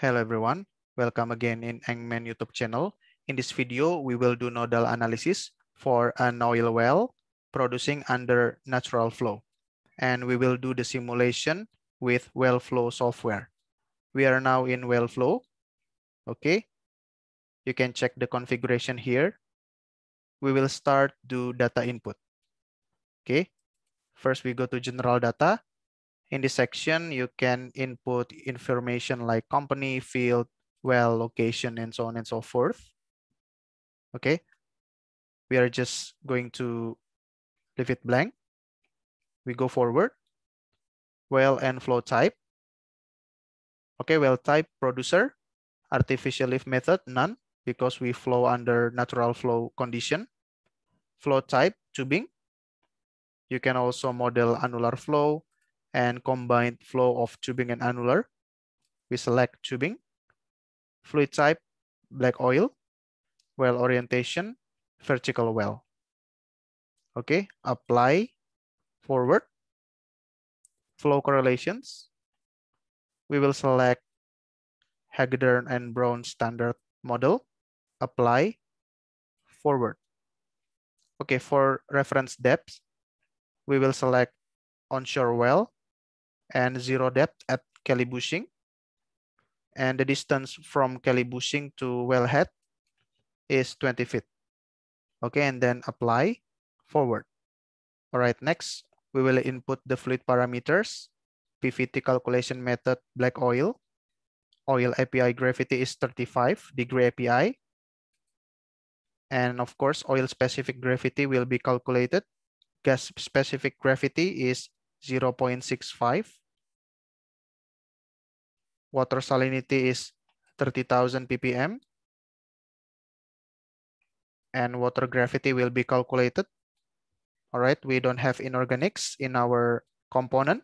Hello everyone, welcome again in Engman YouTube channel. In this video, we will do nodal analysis for an oil well producing under natural flow. And we will do the simulation with well flow software. We are now in well flow. Okay, you can check the configuration here. We will start do data input. Okay, first we go to general data in this section, you can input information like company, field, well, location, and so on and so forth. Okay, we are just going to leave it blank. We go forward. Well and flow type. Okay, well type producer, artificial lift method, none, because we flow under natural flow condition. Flow type, tubing. You can also model annular flow, and combined flow of tubing and annular. We select tubing, fluid type, black oil, well orientation, vertical well. Okay, apply, forward, flow correlations. We will select Hagedorn and Brown standard model, apply, forward. Okay, for reference depth, we will select onshore well, and zero depth at Calibusing. And the distance from Calibusing to wellhead is 20 feet. Okay, and then apply forward. All right, next, we will input the fluid parameters, PVT calculation method, black oil, oil API gravity is 35 degree API. And of course, oil specific gravity will be calculated. Gas specific gravity is 0.65 water salinity is 30,000 ppm. And water gravity will be calculated. All right, we don't have inorganics in our component.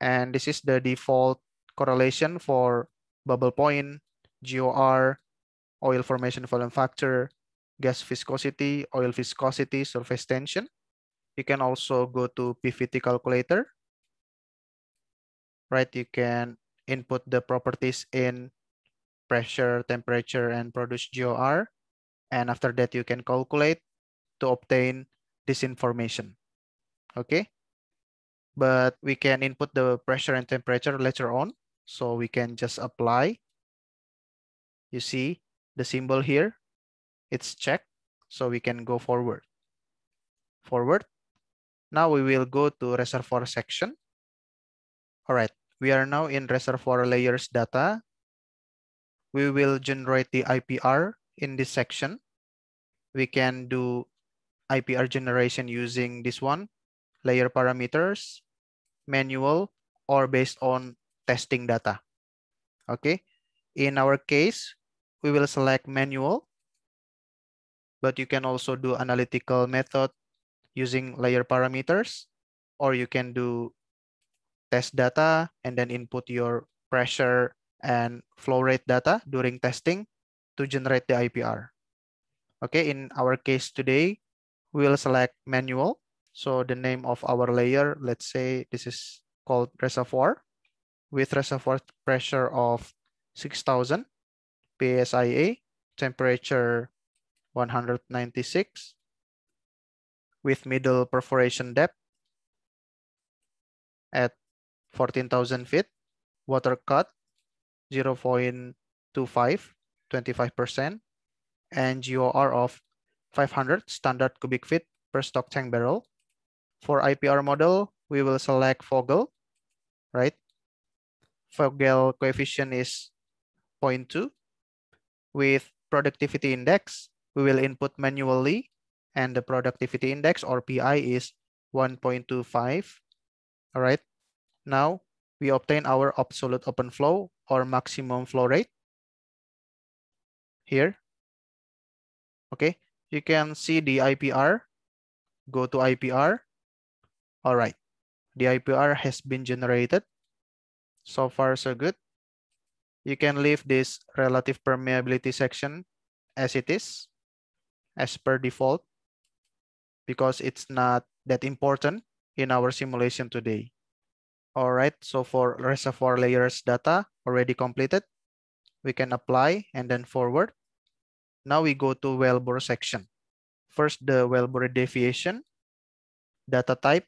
And this is the default correlation for bubble point, GOR, oil formation volume factor, gas viscosity, oil viscosity, surface tension. You can also go to PVT calculator. Right, you can input the properties in pressure, temperature, and produce GOR. And after that, you can calculate to obtain this information. Okay. But we can input the pressure and temperature later on. So we can just apply. You see the symbol here, it's checked. So we can go forward. Forward. Now we will go to reservoir section. All right. We are now in reservoir layers data. We will generate the IPR in this section. We can do IPR generation using this one, layer parameters, manual, or based on testing data. Okay, in our case, we will select manual, but you can also do analytical method using layer parameters, or you can do test data and then input your pressure and flow rate data during testing to generate the IPR. Okay, in our case today, we'll select manual. So the name of our layer, let's say this is called reservoir with reservoir pressure of 6,000 PSIA, temperature 196 with middle perforation depth at 14,000 feet. Water cut, 0 0.25, 25%. And GOR of 500 standard cubic feet per stock tank barrel. For IPR model, we will select Vogel, right? Vogel coefficient is 0.2. With productivity index, we will input manually and the productivity index or PI is 1.25, all right? Now we obtain our absolute open flow or maximum flow rate here. Okay, you can see the IPR, go to IPR. All right, the IPR has been generated. So far, so good. You can leave this relative permeability section as it is, as per default, because it's not that important in our simulation today. All right, so for reservoir layers data already completed, we can apply and then forward. Now we go to wellbore section. First, the wellbore deviation, data type,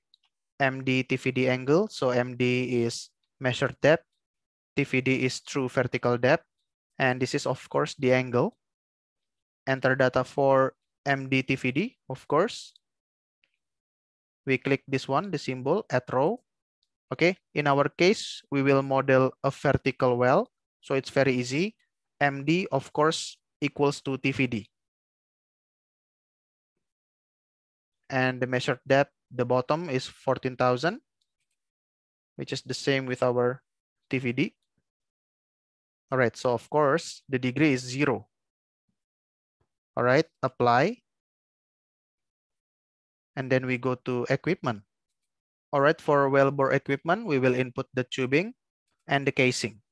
MD TVD angle. So MD is measured depth, TVD is true vertical depth, and this is of course the angle. Enter data for MD TVD, of course. We click this one, the symbol at row, Okay, in our case, we will model a vertical well. So it's very easy. MD, of course, equals to TVD. And the measured depth, the bottom is 14,000, which is the same with our TVD. All right, so of course, the degree is zero. All right, apply. And then we go to equipment. All right, for wellbore equipment, we will input the tubing and the casing.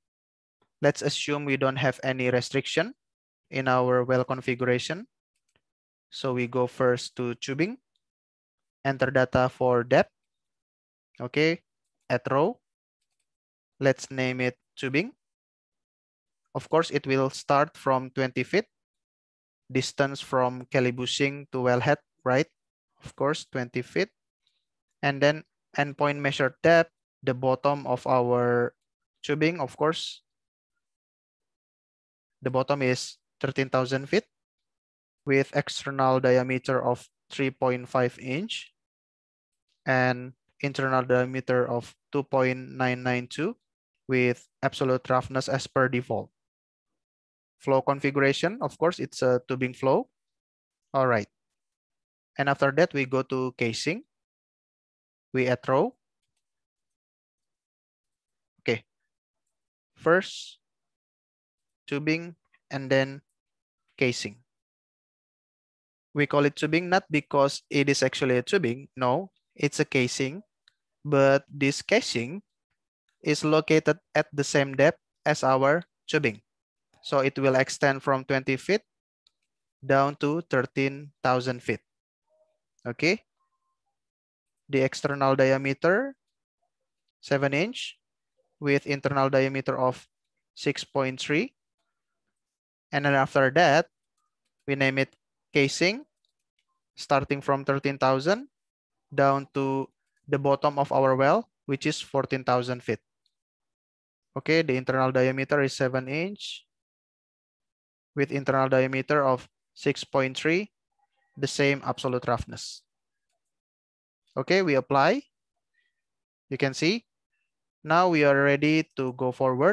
Let's assume we don't have any restriction in our well configuration. So we go first to tubing, enter data for depth, okay, at row. Let's name it tubing. Of course, it will start from 20 feet, distance from calibushing to wellhead, right? Of course, 20 feet. And then endpoint measure tab, the bottom of our tubing, of course. The bottom is 13,000 feet with external diameter of 3.5 inch and internal diameter of 2.992 with absolute roughness as per default. Flow configuration, of course, it's a tubing flow. All right. And after that, we go to casing we add row. Okay. First, tubing and then casing. We call it tubing not because it is actually a tubing. No, it's a casing. But this casing is located at the same depth as our tubing. So it will extend from 20 feet down to 13,000 feet. Okay the external diameter 7 inch with internal diameter of 6.3. And then after that, we name it casing, starting from 13,000 down to the bottom of our well, which is 14,000 feet. Okay, the internal diameter is 7 inch with internal diameter of 6.3, the same absolute roughness. Okay, we apply. You can see now we are ready to go forward.